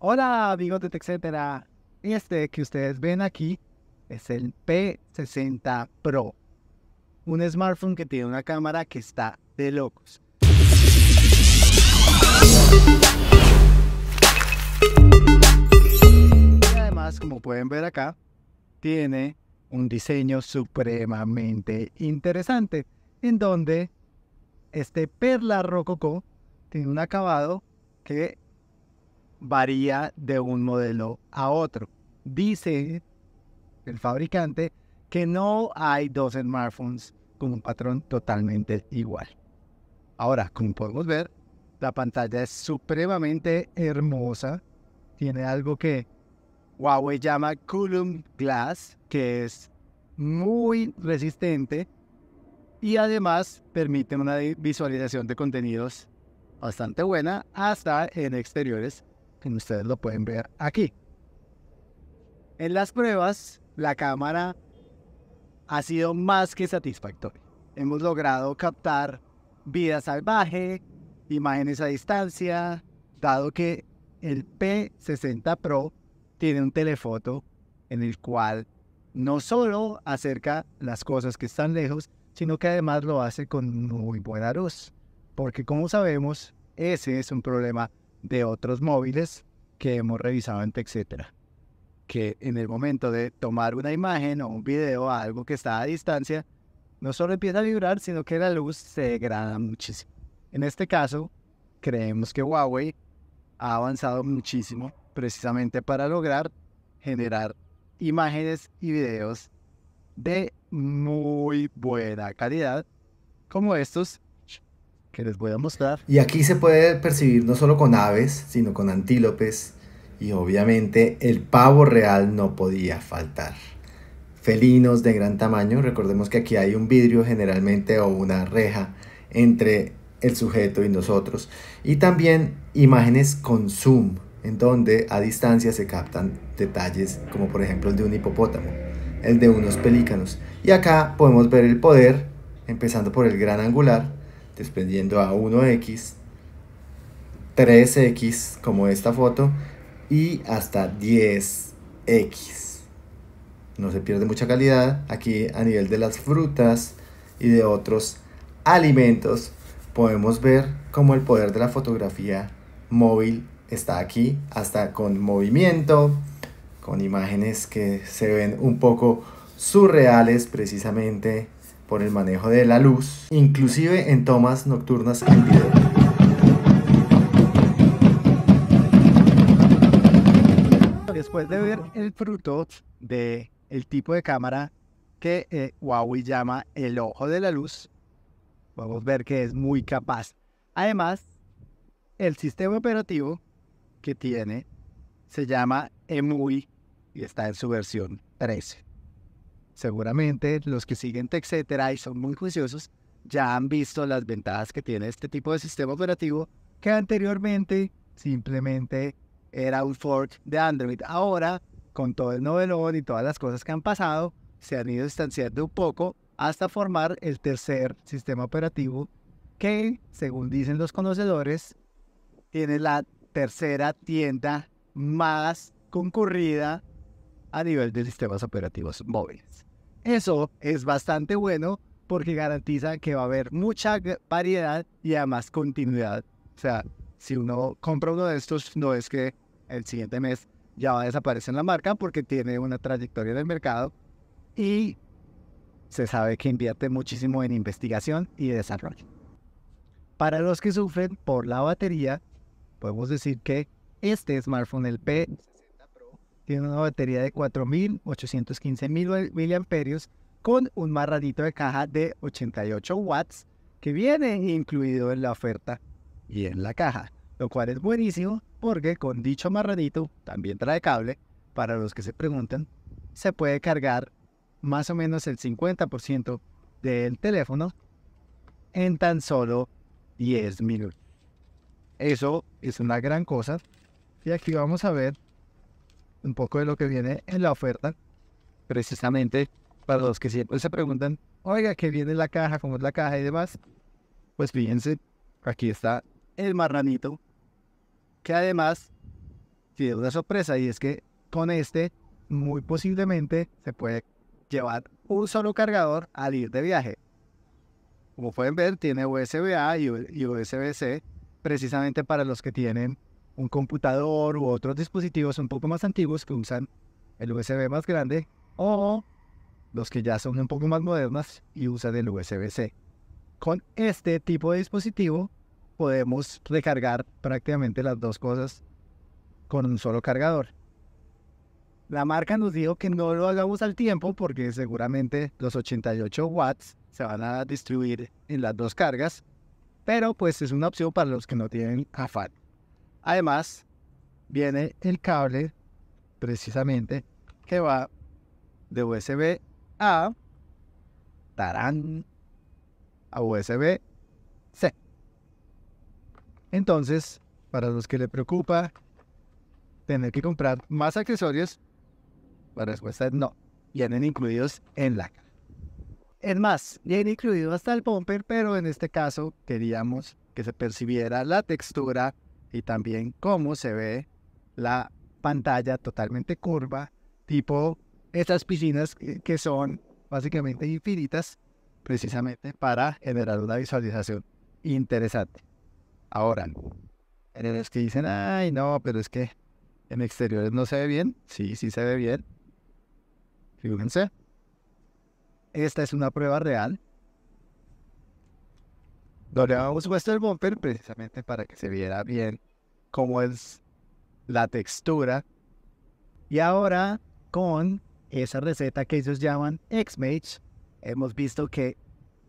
Hola, de etcétera. Este que ustedes ven aquí es el P60 Pro. Un smartphone que tiene una cámara que está de locos. además, como pueden ver acá, tiene un diseño supremamente interesante, en donde este perla rococo tiene un acabado que varía de un modelo a otro. Dice el fabricante que no hay dos smartphones con un patrón totalmente igual. Ahora, como podemos ver, la pantalla es supremamente hermosa. Tiene algo que Huawei llama Coulomb Glass, que es muy resistente y además permite una visualización de contenidos bastante buena hasta en exteriores que ustedes lo pueden ver aquí. En las pruebas, la cámara ha sido más que satisfactoria. Hemos logrado captar vida salvaje, imágenes a distancia, dado que el P60 Pro tiene un telefoto en el cual no solo acerca las cosas que están lejos, sino que además lo hace con muy buena luz. Porque como sabemos, ese es un problema de otros móviles que hemos revisado en Que en el momento de tomar una imagen o un video a algo que está a distancia, no solo empieza a vibrar, sino que la luz se degrada muchísimo. En este caso, creemos que Huawei ha avanzado muchísimo precisamente para lograr generar imágenes y videos de muy buena calidad, como estos que les voy a mostrar. Y aquí se puede percibir no solo con aves, sino con antílopes y obviamente el pavo real no podía faltar. Felinos de gran tamaño, recordemos que aquí hay un vidrio generalmente o una reja entre el sujeto y nosotros. Y también imágenes con zoom, en donde a distancia se captan detalles como por ejemplo el de un hipopótamo, el de unos pelícanos. Y acá podemos ver el poder, empezando por el gran angular, desprendiendo a 1x, 3x como esta foto y hasta 10x. No se pierde mucha calidad aquí a nivel de las frutas y de otros alimentos. Podemos ver como el poder de la fotografía móvil está aquí, hasta con movimiento, con imágenes que se ven un poco surreales precisamente por el manejo de la luz, inclusive en tomas nocturnas en video. Después de ver el fruto de tipo de cámara que eh, Huawei llama el ojo de la luz, podemos ver que es muy capaz. Además, el sistema operativo que tiene se llama EMUI y está en su versión 13 seguramente los que siguen etcétera, y son muy juiciosos, ya han visto las ventajas que tiene este tipo de sistema operativo que anteriormente simplemente era un fork de Android. Ahora, con todo el novelón y todas las cosas que han pasado, se han ido distanciando un poco hasta formar el tercer sistema operativo que, según dicen los conocedores, tiene la tercera tienda más concurrida a nivel de sistemas operativos móviles. Eso es bastante bueno porque garantiza que va a haber mucha variedad y además continuidad. O sea, si uno compra uno de estos, no es que el siguiente mes ya va a desaparecer la marca porque tiene una trayectoria en el mercado y se sabe que invierte muchísimo en investigación y desarrollo. Para los que sufren por la batería, podemos decir que este smartphone, el P tiene una batería de 4.815 miliamperios con un marradito de caja de 88 watts que viene incluido en la oferta y en la caja, lo cual es buenísimo porque con dicho marradito, también trae cable, para los que se preguntan, se puede cargar más o menos el 50% del teléfono en tan solo 10 minutos. Eso es una gran cosa. Y aquí vamos a ver un poco de lo que viene en la oferta, precisamente para los que siempre se preguntan, oiga, ¿qué viene en la caja? ¿Cómo es la caja y demás? Pues fíjense, aquí está el marranito, que además tiene una sorpresa y es que con este muy posiblemente se puede llevar un solo cargador al ir de viaje. Como pueden ver, tiene USB-A y USB-C, precisamente para los que tienen un computador u otros dispositivos un poco más antiguos que usan el USB más grande o los que ya son un poco más modernas y usan el USB-C. Con este tipo de dispositivo podemos recargar prácticamente las dos cosas con un solo cargador. La marca nos dijo que no lo hagamos al tiempo porque seguramente los 88 watts se van a distribuir en las dos cargas, pero pues es una opción para los que no tienen afán. Además, viene el cable, precisamente, que va de USB a tarán, a USB C. Entonces, para los que le preocupa tener que comprar más accesorios, la respuesta es no. Vienen incluidos en la caja. Es más, viene incluido hasta el bumper, pero en este caso queríamos que se percibiera la textura y también cómo se ve la pantalla totalmente curva, tipo estas piscinas que son básicamente infinitas, precisamente para generar una visualización interesante. Ahora, los que dicen, ay, no, pero es que en exteriores no se ve bien. Sí, sí se ve bien. Fíjense. Esta es una prueba real habíamos puesto el Bumper precisamente para que se viera bien cómo es la textura. Y ahora con esa receta que ellos llaman X-Mage, hemos visto que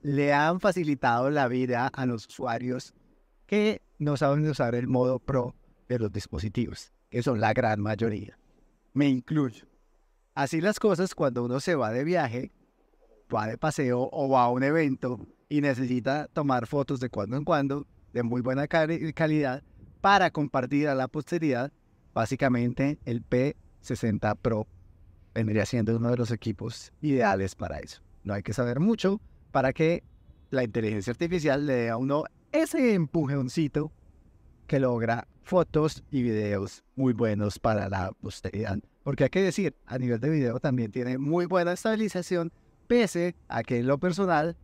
le han facilitado la vida a los usuarios que no saben usar el modo pro de los dispositivos, que son la gran mayoría. Me incluyo. Así las cosas cuando uno se va de viaje, va de paseo o va a un evento y necesita tomar fotos de cuando en cuando de muy buena calidad para compartir a la posteridad. Básicamente el P60 Pro vendría siendo uno de los equipos ideales para eso. No hay que saber mucho para que la inteligencia artificial le dé a uno ese empujoncito que logra fotos y videos muy buenos para la posteridad. Porque hay que decir, a nivel de video también tiene muy buena estabilización, pese a que en lo personal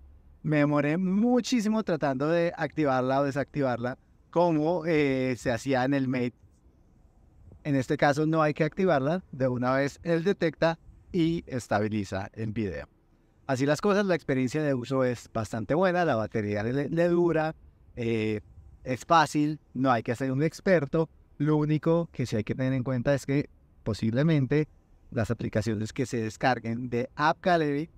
me demoré muchísimo tratando de activarla o desactivarla como eh, se hacía en el Mate. En este caso no hay que activarla, de una vez él detecta y estabiliza el video. Así las cosas, la experiencia de uso es bastante buena, la batería le, dura, eh, es fácil, no hay que ser un experto. Lo único que sí hay que tener en cuenta es que posiblemente las aplicaciones que se descarguen de AppGallery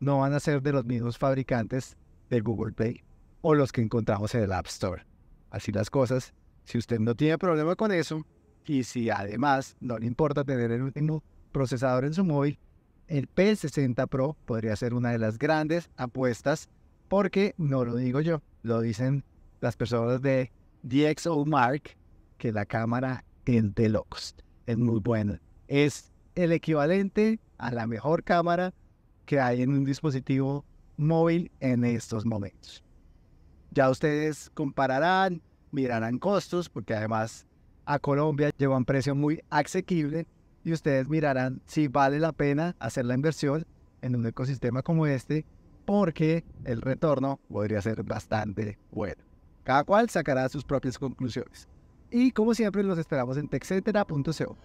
no van a ser de los mismos fabricantes de Google Play o los que encontramos en el App Store. Así las cosas, si usted no tiene problema con eso y si además no le importa tener el último procesador en su móvil, el P60 Pro podría ser una de las grandes apuestas porque no lo digo yo, lo dicen las personas de DxOMark que la cámara en Deluxe es muy buena. Es el equivalente a la mejor cámara que hay en un dispositivo móvil en estos momentos. Ya ustedes compararán, mirarán costos, porque además a Colombia lleva un precio muy asequible y ustedes mirarán si vale la pena hacer la inversión en un ecosistema como este, porque el retorno podría ser bastante bueno. Cada cual sacará sus propias conclusiones. Y como siempre los esperamos en texetera.co